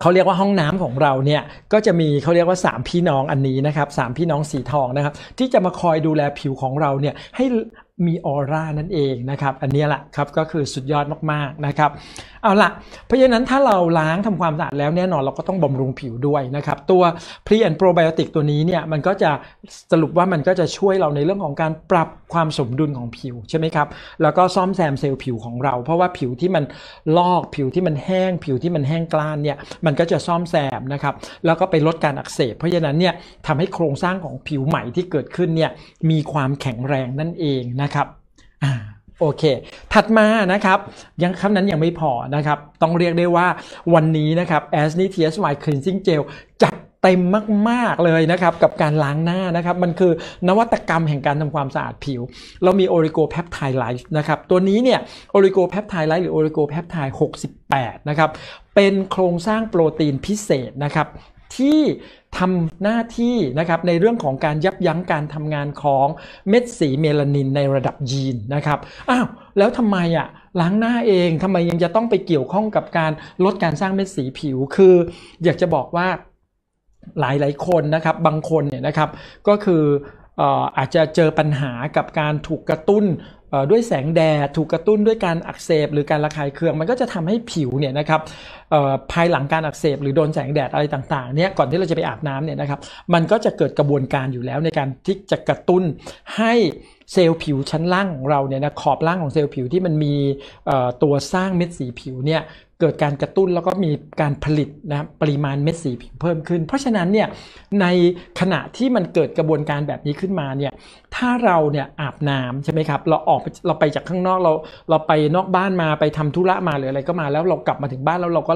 เขาเรียกว่าห้องน้ำของเราเนี่ย ก็จะมีเขาเรียกว่า 3 พี่น้องอันนี้นะครับสพี่น้องสีทองนะครับที่จะมาคอยดูแลผิวของเราเนี่ยให้มีออร่านั่นเองนะครับอันนี้แหละครับก็คือสุดยอดมากๆนะครับเอาละเพราะฉะนั้นถ้าเราล้างทำความสะอาดแล้วแน่นอนเราก็ต้องบำรุงผิวด้วยนะครับ ตัวพรีแอนโปรไบโอติกตัวนี้เนี่ยมันก็จะสรุปว่ามันก็จะช่วยเราในเรื่องของการปรับความสมดุลของผิวใช่ไหมครับแล้วก็ซ่อมแซมเซลล์ผิวของเรา เพราะว่าผิวที่มันลอกผิวที่มันแห้ง ผิวที่มันแห้งกล้านเนี่ยมันก็จะซ่อมแซมนะครับแล้วก็ไปลดการอักเสบเพราะฉะนั้นเนี่ยทำให้โครงสร้างของผิวใหม่ที่เกิดขึ้นเนี่ยมีความแข็งแรงนั่นเองนะครับอ่าโอเค ถัดมานะครับ ยังคำนั้นยังไม่พอนะครับ ต้องเรียกได้ว่าวันนี้นะครับ a s n i t s y Cleansing Gel จัดเต็มมากๆเลยนะครับ กับการล้างหน้านะครับ มันคือนวัตกรรมแห่งการทำความสะอาดผิว เรามีโอริโกแพปไทไลท์นะครับ ตัวนี้เนี่ยโอริโกแพปไทไลท์หรือโอริโกแพปไท68 นะครับ เป็นโครงสร้างโปรตีนพิเศษนะครับที่ทำหน้าที่นะครับในเรื่องของการยับยั้งการทำงานของเม็ดสีเมลานินในระดับยีนนะครับอ้าวแล้วทำไมอะ่ะล้างหน้าเองทำไมยังจะต้องไปเกี่ยวข้องกับการลดการสร้างเม็ดสีผิว คืออยากจะบอกว่าหลายหลายคนนะครับบางคนเนี่ยนะครับก็คืออาจจะเจอปัญหากับการถูกกระตุ้นด้วยแสงแดด ถูกกระตุ้นด้วยการอักเสบ หรือการระคายเคือง มันก็จะทำให้ผิวเนี่ยนะครับภายหลังการอักเสบหรือโดนแสงแดดอะไรต่างๆเนี่ยก่อนที่เราจะไปอาบน้ำเนี่ยนะครับมันก็จะเกิดกระบวนการอยู่แล้วในการที่จะกระตุ้นให้เซลล์ผิวชั้นล่างของเราเนี่ยนะขอบล่างของเซลล์ผิวที่มันมีตัวสร้างเม็ดสีผิวเนี่ยเกิดการกระตุ้น แล้วก็มีการผลิตนะปริมาณเม็ดสีผิวเพิ่มขึ้นเพราะฉะนั้นเนี่ยในขณะที่มันเกิดกระบวนการแบบนี้ขึ้นมาเนี่ยถ้าเราเนี่ยอาบน้ำใช่ไหมครับเราออกเราไปจากข้างนอกเรา เราไปนอกบ้านมาไปทำธุระ มาหรืออะไรก็มาแล้วเรากลับมาถึงบ้าน แล้วเราก็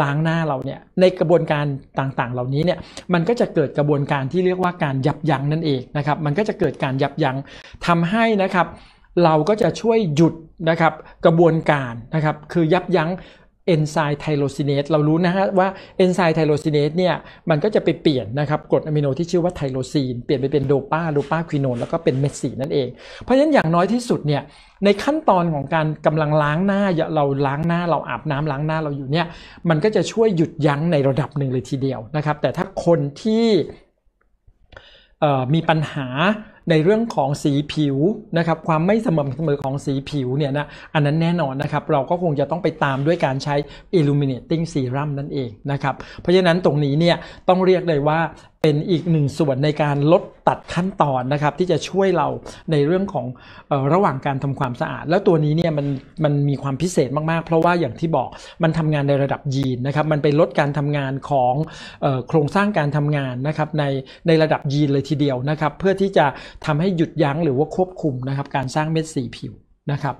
ล้างหน้าเราเนี่ยในกระบวนการต่างๆ เหล่านี้เนี่ยมันก็จะเกิดกระบวนการที่เรียกว่าการยับยั้งนั่นเองนะครับมันก็จะเกิดการยับยั้งทำให้นะครับ เราก็จะช่วยหยุดนะครับกระบวนการนะครับคือยับยั้งเอนไซม์ไทโรซินเอสเรารู้นะฮะว่าเอนไซม์ไทโรซินเอสเนี่ยมันก็จะไปเปลี่ยนนะครับกรดอะมิโนที่ชื่อว่าไทโรซีน เปลี่ยนไปเป็นโดปาโดปาควินนนแล้วก็เป็นเมสีนั่นเอง เพราะฉะนั้นอย่างน้อยที่สุดเนี่ยในขั้นตอนของการกำลังล้างหน้าเราล้างหน้าเราอาบน้ำล้างหน้าเราอยู่เนี่ย มันก็จะช่วยหยุดยั้งในระดับหนึ่งเลยทีเดียวนะครับแต่ถ้าคนที่มีปัญหาในเรื่องของสีผิวนะครับ ความไม่สม่ำเสมอของสีผิวเนี่ยนะอันนั้นแน่นอนนะครับ เราก็คงจะต้องไปตามด้วยการใช้ illuminating serum นั่นเองนะครับ เพราะฉะนั้นตรงนี้เนี่ยต้องเรียกเลยว่าเป็นอีกหนึ่งส่วนในการลดตัดขั้นตอนนะครับที่จะช่วยเราในเรื่องของระหว่างการทำความสะอาด แล้วตัวนี้เนี่ยมันมันมีความพิเศษมากๆ เพราะว่าอย่างที่บอกมันทำงานในระดับยีนนะครับ มันไปลดการทำงานของโครงสร้างการทำงานนะครับในในระดับยีนเลยทีเดียวนะครับเพื่อที่จะทำให้หยุดยั้งหรือว่าควบคุมนะครับการสร้างเม็ดสีผิวนะครับ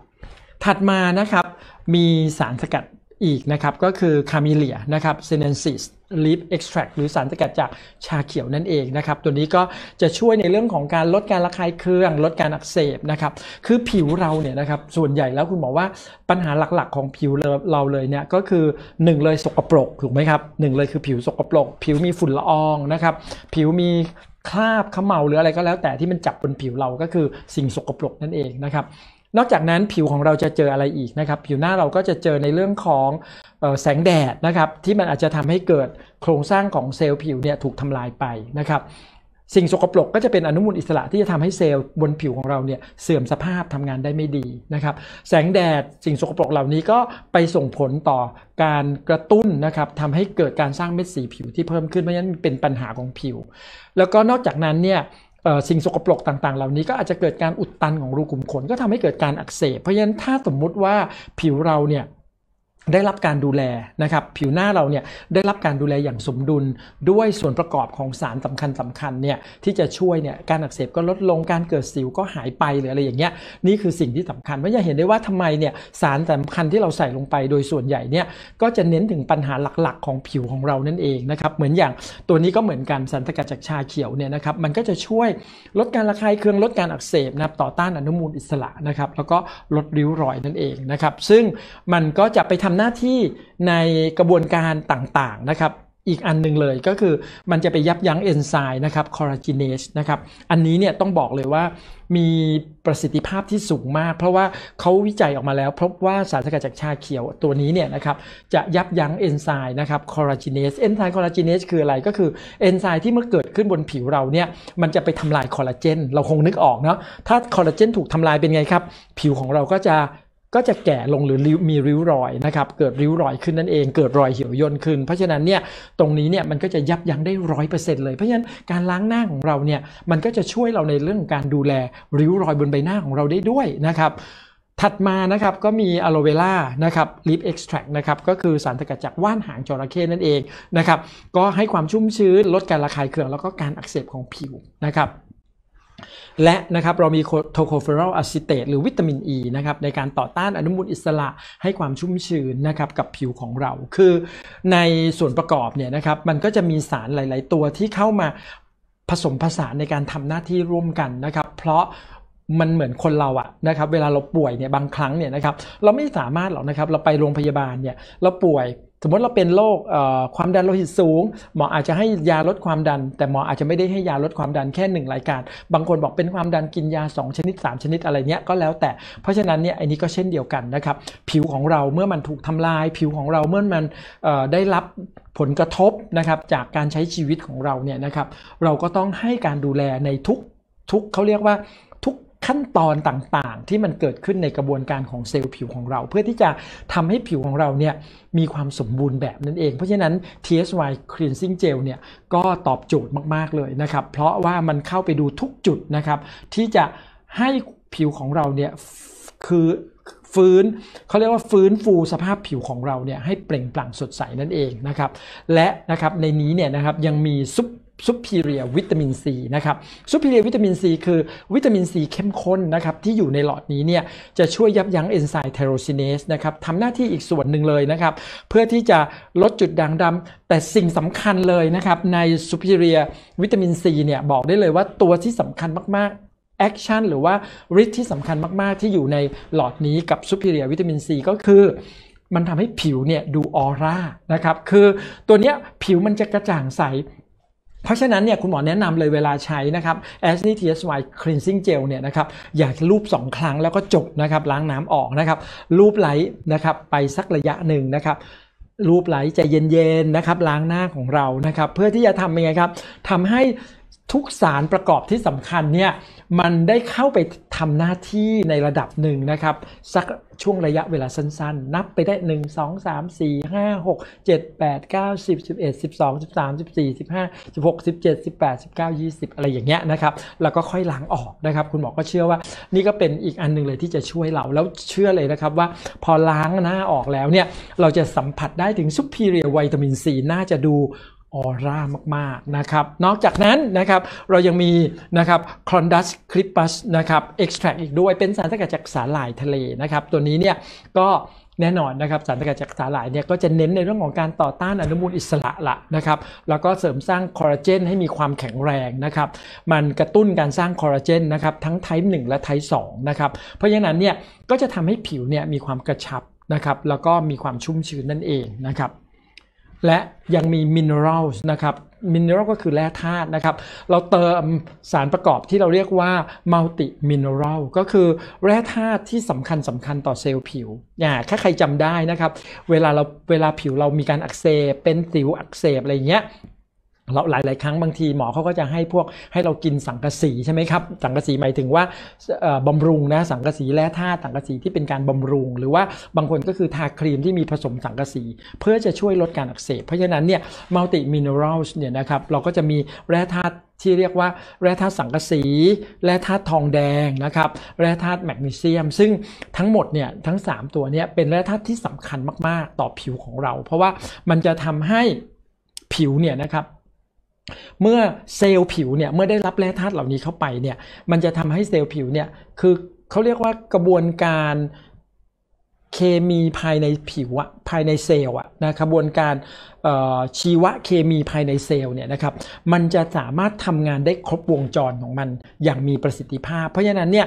ถัดมานะครับมีสารสกัดอีกนะครับก็คือคาเมเลียนะครับเซเนนซิสลิฟเอ็กซ์แทรหรือสารสกัดจากชาเขียวนั่นเองนะครับตัวนี้ก็จะช่วยในเรื่องของการลดการระคายเคือง ลดการอักเสบนะครับคือผิวเราเนี่ยนะครับส่วนใหญ่แล้วคุณบอกว่าปัญหาหลักๆ ของผิวเราเลยเนี่ยก็คือ1เลยสกปรกถูกไหมครับหเลยคือผิวสกปรก ผิวมีฝุ่นละอองนะครับผิวมีคราบขมเหลหรืออะไรก็แล้ว แต่ที่มันจับบนผิวเราก็คือสิ่งสกปรกนั่นเองนะครับนอกจากนั้นผิวของเราจะเจออะไรอีกนะครับ ผิวหน้าเราก็จะเจอในเรื่องของแสงแดดนะครับที่มันอาจจะทำให้เกิดโครงสร้างของเซลล์ผิวเนี่ยถูกทำลายไปนะครับ สิ่งสกปรกก็จะเป็นอนุมูลอิสระที่จะทำให้เซลล์บนผิวของเราเนี่ยเสื่อมสภาพทำงานได้ไม่ดีนะครับ แสงแดดสิ่งสกปรกเหล่านี้ก็ไปส่งผลต่อการกระตุ้นนะครับทำให้เกิดการสร้างเม็ดสีผิวที่เพิ่มขึ้นเพราะฉะนั้นเป็นปัญหาของผิว แล้วก็นอกจากนั้นเนี่ยสิ่งสกปรกต่างๆ เหล่านี้ก็อาจจะเกิดการอุดตันของรูขุมขน ก็ทำให้เกิดการอักเสบ เพราะฉะนั้นถ้าสมมุติว่าผิวเราเนี่ยได้รับการดูแลนะครับ ผิวหน้าเราเนี่ย ได้รับการดูแลอย่างสมดุลด้วยส่วนประกอบของสารสำคัญสำคัญเนี่ยที่จะช่วยเนี่ยการอักเสบก็ลดลงการเกิดสิวก็หายไป หรืออะไรอย่างเงี้ยนี่คือสิ่งที่สำคัญเพราะจะเห็นได้ว่าทำไมเนี่ย สารสำคัญที่เราใส่ลงไป โดยส่วนใหญ่เนี่ย ก็จะเน้นถึงปัญหาหลักๆ ของผิวของเรานั่นเองนะครับเหมือนอย่างตัวนี้ก็เหมือนกันสารสกัดจากชาเขียวเนี่ยนะครับมันก็จะช่วยลดการระคายเคืองลดการอักเสบนะต่อต้านอนุมูลอิสระนะครับแล้วก็ลดริ้วรอยนั่นเองนะครับซึ่งมันก็จะไปทำทำหน้าที่ในกระบวนการต่างๆนะครับ อีกอันหนึ่งเลยก็คือมันจะไปยับยั้งเอนไซม์นะครับคอลลาเจนเอสนะครับ อันนี้เนี่ยต้องบอกเลยว่ามีประสิทธิภาพที่สูงมาก เพราะว่าเขาวิจัยออกมาแล้วพบว่าสารสกัดจากชาเขียวตัวนี้เนี่ยนะครับจะยับยั้งเอนไซม์นะครับคอลลาเจนเอสเอนไซม์คอลลาเจนเอสคืออะไรก็คือเอนไซม์ที่เมื่อเกิดขึ้นบนผิวเราเนี่ยมันจะไปทำลายคอลลาเจนเราคงนึกออกเนาะถ้าคอลลาเจนถูกทำลายเป็นไงครับ ผิวของเราก็จะก็จะแก่ลงหรือมีริ้วรอยนะครับ เกิดริ้วรอยขึ้นนั่นเองเกิดรอยเหี่ยวย่นขึ้น เพราะฉะนั้นเนี่ยตรงนี้เนี่ยมันก็จะยับยั้งได้ร้อยเปอร์เซ็นต์เลย เพราะฉะนั้นการล้างหน้าของเราเนี่ยมันก็จะช่วยเราในเรื่องการดูแลริ้วรอยบนใบหน้าของเราได้ด้วยนะครับ ถัดมานะครับก็มีอะโลเวล่านะครับลิปเอ็กซ์แทรกนะครับก็คือสารสกัดจากว่านหางจระเข้นั่นเองนะครับ ก็ให้ความชุ่มชื้นลดการระคายเคืองแล้วก็การอักเสบของผิวนะครับและนะครับเรามีโทโคเฟอรอลอะซิเตตหรือวิตามินอ e ีนะครับในการต่อต้านอนุมูลอิสระให้ความชุ่มชื้นนะครับกับผิวของเรา คือในส่วนประกอบเนี่ยนะครับมันก็จะมีสารหลาย ๆ ตัวที่เข้ามาผสมผสานในการทำหน้าที่ร่วมกันนะครับ เพราะมันเหมือนคนเราอะนะครับเวลาเราป่วยเนี่ยบางครั้งเนี่ยนะครับเราไม่สามารถหรอกนะครับเราไปโรงพยาบาลเนี่ยเราป่วย สมมติเราเป็นโรคความดันโลหิตสูงหมออาจจะให้ยาลดความดัน แต่หมออาจจะไม่ได้ให้ยาลดความดันแค่หนึ่งรายการบางคนบอกเป็นความดันกินยา 2 ชนิด 3 ชนิดอะไรเนี้ยก็แล้วแต่ เพราะฉะนั้นเนี่ยไอ้นนี้ก็เช่นเดียวกันนะครับผิวของเราเมื่อมันถูกทำลายผิวของเราเมื่อมันได้รับผลกระทบนะครับจากการใช้ชีวิตของเราเนี่ยนะครับเราก็ต้องให้การดูแลในทุกทุกเขาเรียกว่าขั้นตอนต่างๆ ที่มันเกิดขึ้นในกระบวนการของเซลล์ผิวของเรา เพื่อที่จะทำให้ผิวของเราเนี่ยมีความสมบูรณ์แบบนั่นเอง เพราะฉะนั้น TSY Cleansing Gel เนี่ยก็ตอบโจทย์มากๆเลยนะครับ เพราะว่ามันเข้าไปดูทุกจุดนะครับที่จะให้ผิวของเราเนี่ยคือฟื้นเขาเรียกว่าฟื้นฟูสภาพผิวของเราเนี่ยให้เปล่งปลั่งสดใสนั่นเองนะครับและนะครับในนี้เนี่ยนะครับยังมีซุปปอร์เรียวิตามินซีนะครับปอร์เรียวิตามินซีคือวิตามินซีเข้มข้นนะครับ ที่อยู่ในหลอดนี้เนี่ยจะช่วยยับยั้งเอนไซม์เทโรซินเอสนะครับทำหน้าที่อีกส่วนหนึ่งเลยนะครับเพื่อที่จะลดจุดด่างดำแต่สิ่งสำคัญเลยนะครับในปอร์เรียวิตามินซีเนี่ยบอกได้เลยว่าตัวที่สำคัญมากๆแอคชั่นหรือว่าฤทธิ์ที่สำคัญมากๆที่อยู่ในหลอดนี้กับซูเปอร์เรียวิตามินซีก็คือ มันทำให้ผิวเนี่ยดูออร่านะครับคือตัวเนี้ยผิวมันจะกระจ่างใสเพราะฉะนั้นเนี่ยคุณหมอแนะนำเลยเวลาใช้นะครับ a s n i t s y Cleansing Gel เนี่ยนะครับอยากลูบ2ครั้งแล้วก็จบนะครับล้างน้ำออกนะครับลูบไล์นะครับไปสักระยะหนึ่งนะครับรูปไหลใจเย็นๆนะครับล้างหน้าของเรานะครับเพื่อที่จะทำยังไงครับทำให้ทุกสารประกอบที่สำคัญเนี่ย มันได้เข้าไปทำหน้าที่ในระดับหนึ่งนะครับ สักช่วงระยะเวลาสั้นๆ นับไปได้ 1 2 3 4 5 6 7 8 9 10 11 12 13 14 15 16 17 18 19 20 อะไรอย่างเงี้ยนะครับ แล้วก็ค่อยล้างออกนะครับ คุณหมอก็เชื่อว่า นี่ก็เป็นอีกอันนึงเลยที่จะช่วยเราแล้วเชื่อเลยนะครับว่า พอล้างหน้าออกแล้วเนี่ยเราจะสัมผัสได้ถึงปอร์เรียวิตามินซีน่าจะดูออร่ามากๆนะครับ นอกจากนั้นนะครับเรายังมีนะครับคอนดัสคริปปัสนะครับเอ็กซ์แทรอีกด้วยเป็นสารสกัดจากสาหร่ายทะเลนะครับ ตัวนี้เนี่ยก็แน่นอนนะครับ สารสกัดจากสาหร่ายเนี่ยก็จะเน้นในเรื่องของการต่อต้านอนุมูลอิสระละนะครับแล้วก็เสริมสร้างคอลลาเจนให้มีความแข็งแรงนะครับมันกระตุ้นการสร้างคอลลาเจนนะครับทั้งไทป์หและไทป์สนะครับเพราะฉะนั้นเนี่ยก็จะทำให้ผิวเนี่ยมีความกระชับนะครับ แล้วก็มีความชุ่มชื้นนั่นเองนะครับและยังมีมินเนอรัลนะครับ มินเนอรัลก็คือแร่ธาตุนะครับ เราเติมสารประกอบที่เราเรียกว่ามัลติมินเนอรัลก็คือแร่ธาตุที่สำคัญสำคัญต่อเซลล์ผิวอย่าถ้าใครจำได้นะครับ เวลาเราเวลาผิวเรามีการอักเสบ เป็นสิวอักเสบอะไรเงี้ยเราหลาย ๆ ครั้งบางทีหมอเขาก็จะให้พวกให้เรากินสังกะสีใช่ไหมครับ สังกะสีหมายถึงว่าบำรุงนะสังกะสีแร่ธาตุสังกะสีที่เป็นการบำรุง หรือว่าบางคนก็คือทาครีมที่มีผสมสังกะสี เพื่อจะช่วยลดการอักเสบเพราะฉะนั้นเนี่ยมัลติมินเนอรัลเนี่ยนะครับเราก็จะมีแร่ธาตุที่เรียกว่าแร่ธาตุสังกะสีแร่ธาตุทองแดงนะครับแร่ธาตุแมกนีเซียมซึ่งทั้งหมดเนี่ยทั้ง 3 ตัวเนี่ยเป็นแร่ธาตุที่สำคัญมาก ๆ ต่อผิวของเรา เพราะว่ามันจะทำให้ผิวเนี่ยนะครับเมื่อเซลล์ผิวเนี่ยเมื่อได้รับแร่ธาตุเหล่านี้เข้าไปเนี่ย มันจะทำให้เซลล์ผิวเนี่ย คือเขาเรียกว่ากระบวนการเคมีภายในผิวอะภายในเซลล์อะนะกระบวนการชีวเคมีภายในเซลล์เนี่ยนะครับมันจะสามารถทำงานได้ครบวงจรของมันอย่างมีประสิทธิภาพ เพราะฉะนั้นเนี่ย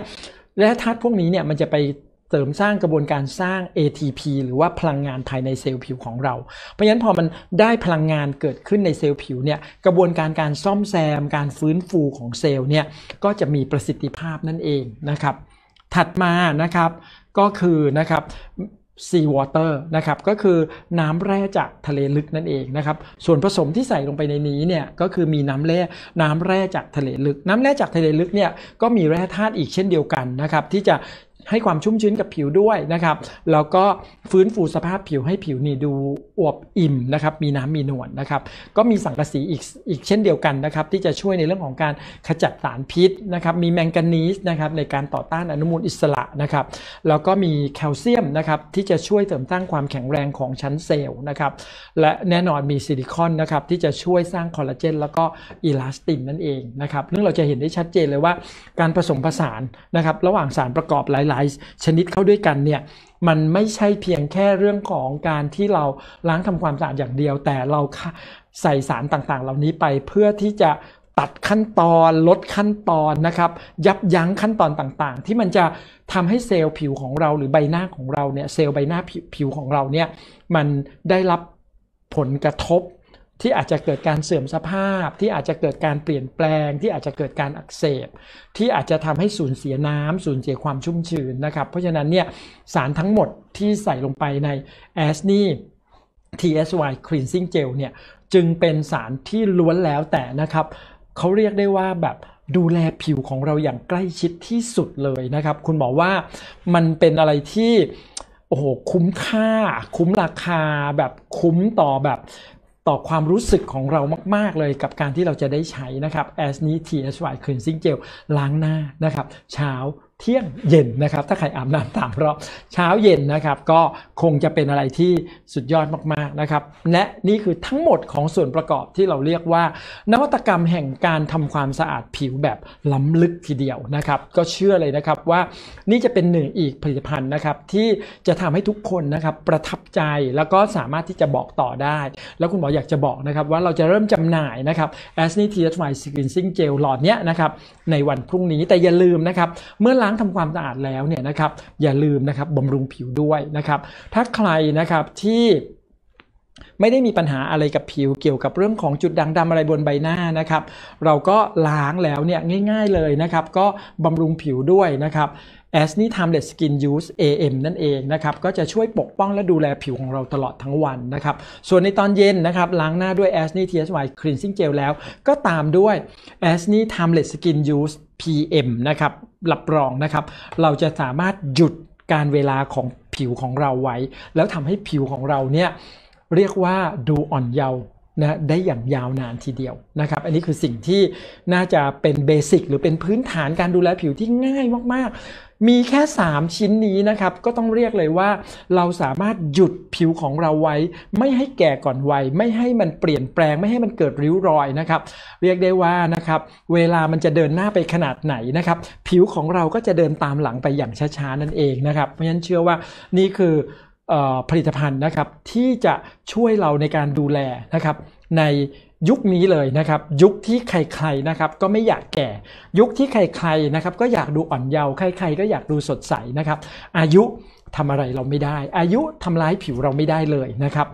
แร่ธาตุพวกนี้เนี่ยมันจะไปเสริมสร้างกระบวนการสร้าง ATP หรือว่าพลังงานภายในเซลล์ผิวของเรา เพราะฉะนั้นพอมันได้พลังงานเกิดขึ้นในเซลล์ผิวเนี่ย กระบวนการการซ่อมแซม การฟื้นฟูของเซลล์เนี่ยก็จะมีประสิทธิภาพนั่นเองนะครับ ถัดมานะครับก็คือนะครับ sea water นะครับก็คือน้ำแร่จากทะเลลึกนั่นเองนะครับ ส่วนผสมที่ใส่ลงไปในนี้เนี่ยก็คือมีน้ำแร่ น้ำแร่จากทะเลลึก น้ำแร่จากทะเลลึกเนี่ยก็มีแร่ธาตุอีกเช่นเดียวกันนะครับที่จะให้ความชุ่มชื้นกับผิวด้วยนะครับ แล้วก็ฟื้นฟูสภาพผิวให้ผิวนี่ดู อวบอิ่มนะครับ มีน้ำมีนวลนะครับ ก็มีสังกะสีอีกอีกเช่นเดียวกันนะครับที่จะช่วยในเรื่องของการขจัดสารพิษนะครับ มีแมงกานีสนะครับในการต่อต้านอนุมูลอิสระนะครับ แล้วก็มีแคลเซียมนะครับที่จะช่วย เสริมสร้างความแข็งแรงของชั้นเซลล์นะครับ และแน่นอนมีซิลิคอนนะครับที่จะช่วยสร้างคอลลาเจนแล้วก็อีลาสตินนั่นเองนะครับเรื่องเราจะเห็นได้ชัดเจนเลยว่า การผสมผสานนะครับระหว่างสารประกอบหลายหลายชนิดเข้าด้วยกันเนี่ย มันไม่ใช่เพียงแค่เรื่องของการที่เราล้างทำความสะอาดอย่างเดียว แต่เราใส่สารต่างๆ เหล่านี้ไปเพื่อที่จะตัดขั้นตอน ลดขั้นตอนนะครับยับยั้งขั้นตอนต่างๆ ที่มันจะทำให้เซลล์ผิวของเราหรือใบหน้าของเราเนี่ยเซลล์ใบหน้าผิวของเราเนี่ยมันได้รับผลกระทบที่อาจจะเกิดการเสื่อมสภาพ ที่อาจจะเกิดการเปลี่ยนแปลง ที่อาจจะเกิดการอักเสบ ที่อาจจะทำให้สูญเสียน้ำ สูญเสียความชุ่มชื้นนะครับ เพราะฉะนั้นเนี่ยสารทั้งหมดที่ใส่ลงไปในแอสนี่ TSY cleansing gel เนี่ยจึงเป็นสารที่ล้วนแล้วแต่นะครับเขาเรียกได้ว่าแบบดูแลผิวของเราอย่างใกล้ชิดที่สุดเลยนะครับคุณบอกว่ามันเป็นอะไรที่โอ้โหคุ้มค่า คุ้มราคาแบบคุ้มต่อแบบต่อความรู้สึกของเรามาก ๆ เลยกับการที่เราจะได้ใช้นะครับ Asni TSY Cleansing Gel ล้างหน้านะครับ เช้าเที่ยงเย็นนะครับถ้าใครอาบน้ำสามรอบเช้าเย็นนะครับก็คงจะเป็นอะไรที่สุดยอดมากๆนะครับและนี่คือทั้งหมดของส่วนประกอบที่เราเรียกว่า นวัตกรรมแห่งการทำความสะอาดผิวแบบล้ำลึกทีเดียวนะครับก็เชื่อเลยนะครับว่านี่จะเป็นหนึ่งอีกผลิตภัณฑ์นะครับที่จะทำให้ทุกคนนะครับประทับใจแล้วก็สามารถที่จะบอกต่อได้ แล้วคุณหมออยากจะบอกนะครับว่าเราจะเริ่มจำหน่ายนะครับ a s n i t h y s c สกิน i n g Gel หลอดเนี้ยนะครับในวันพรุ่งนี้แต่อย่าลืมนะครับเมื่อล้างางทำความสะอาดแล้วเนี่ยนะครับอย่าลืมนะครับบำรุงผิวด้วยนะครับถ้าใครนะครับที่ไม่ได้มีปัญหาอะไรกับผิวเกี่ยวกับเรื่องของจุดด่างดำอะไรบนใบหน้านะครับเราก็ล้างแล้วเนี่ยง่ายๆเลยนะครับก็บำรุงผิวด้วยนะครับ a s n e Timeless Skin Use AM นั่นเองนะครับ ก็จะช่วยปกป้องและดูแลผิวของเราตลอดทั้งวันนะครับ ส่วนในตอนเย็นนะครับ ล้างหน้าด้วย a s n e t s y Cleansing Gel แล้ว ก็ตามด้วย a s n e Timeless Skin Use PM นะครับรับรองนะครับ เราจะสามารถหยุดการเวลาของผิวของเราไว้ แล้วทำให้ผิวของเราเนี่ยเรียกว่าดูอ่อนเยาว์นะได้อย่างยาวนานทีเดียว นะครับอันนี้คือสิ่งที่น่าจะเป็นเบสิกหรือเป็นพื้นฐานการดูแลผิวที่ง่ายมากๆ มีแค่ 3 ชิ้นนี้นะครับ ก็ต้องเรียกเลยว่า เราสามารถหยุดผิวของเราไว้ ไม่ให้แก่ก่อนวัยไม่ให้มันเปลี่ยนแปลงไม่ให้มันเกิดริ้วรอยนะครับ เรียกได้ว่านะครับ เวลามันจะเดินหน้าไปขนาดไหนนะครับผิวของเราก็จะเดินตามหลังไปอย่างช้าๆนั่นเองนะครับ เพราะฉะนั้นเชื่อว่านี่คือผลิตภัณฑ์นะครับที่จะช่วยเราในการดูแลนะครับในยุคนี้เลยนะครับยุคที่ใครๆนะครับก็ไม่อยากแก่ยุคที่ใครๆนะครับ ก็อยากดูอ่อนเยาว์ใครๆ ก็อยากดูสดใสนะครับ อายุทำอะไรเราไม่ได้ อายุทำร้ายผิวเราไม่ได้เลยนะครับ